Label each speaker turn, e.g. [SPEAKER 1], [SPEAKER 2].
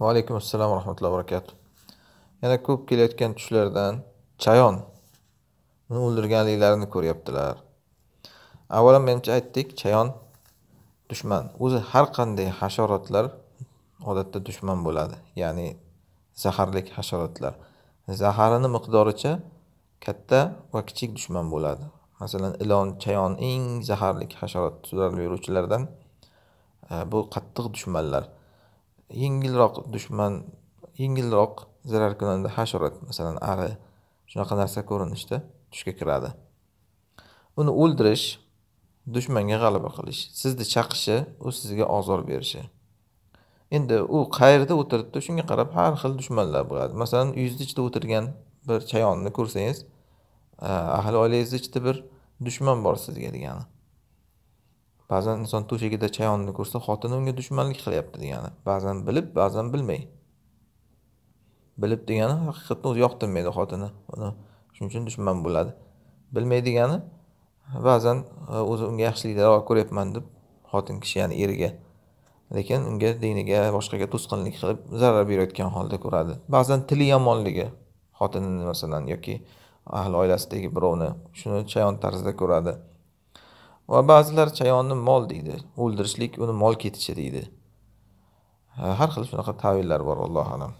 [SPEAKER 1] va alaykum assalom va rahmatullohi barakatuh yana ko'p kelayotgan tushlardan chayon uni o'ldirganliklarini ko'ryaptilar avvalo menimcha aytdik chayon dushman o'zi har qanday hasharotlar odatda dushman bo'ladi ya'ni zaharlik hasharotlar zaharini miqdoricha katta va kichik dushman bo'ladi masalan ilon chayon eng zaharlik hasharot sudralib yuruvchilardan e, bu qattiq dushmanlar yengilroq dushman yengilroq ko'radi hasharot masalan ari shunaqa narsa ko'rinishda tushga kiradi uni o'ldirish dushmanga g'alaba qilish sizni chaqishi u sizga ozor berishi endi u qayerda o'tiribdi shunga qarab har xil dushmanlar bo'ladi masalan uyingizni ichida o'tirgan bir chayonni ko'rsangiz ahli oilangizni ichida bir dushman bor sizga degani ba'zan inson to'shagida chayonni ko'rsa xotini unga dushmanlik qilyapti degani ba'zan bilib ba'zan bilmay bilib degani haqiqatdan o'zi yoqtirmaydi xotini uni shuning uchun dushman bo'ladi bilmay degani ba'zan e, o'zi unga yaxshilikni ravo ko'ryapman deb xotin kishi ya'ni eriga lekin unga diniga boshqaga to'sqinlik qilib zarar berayotgan holda ko'radi ba'zan tili yomonligi xotinini masalan yoki ahli oilasidagi birovni shuni chayon tarzda ko'radi va ba'zilar chayonni mol deydi o'ldirishlik uni mol ketishi deydi har xil shunaqa tavillar bor allohu alam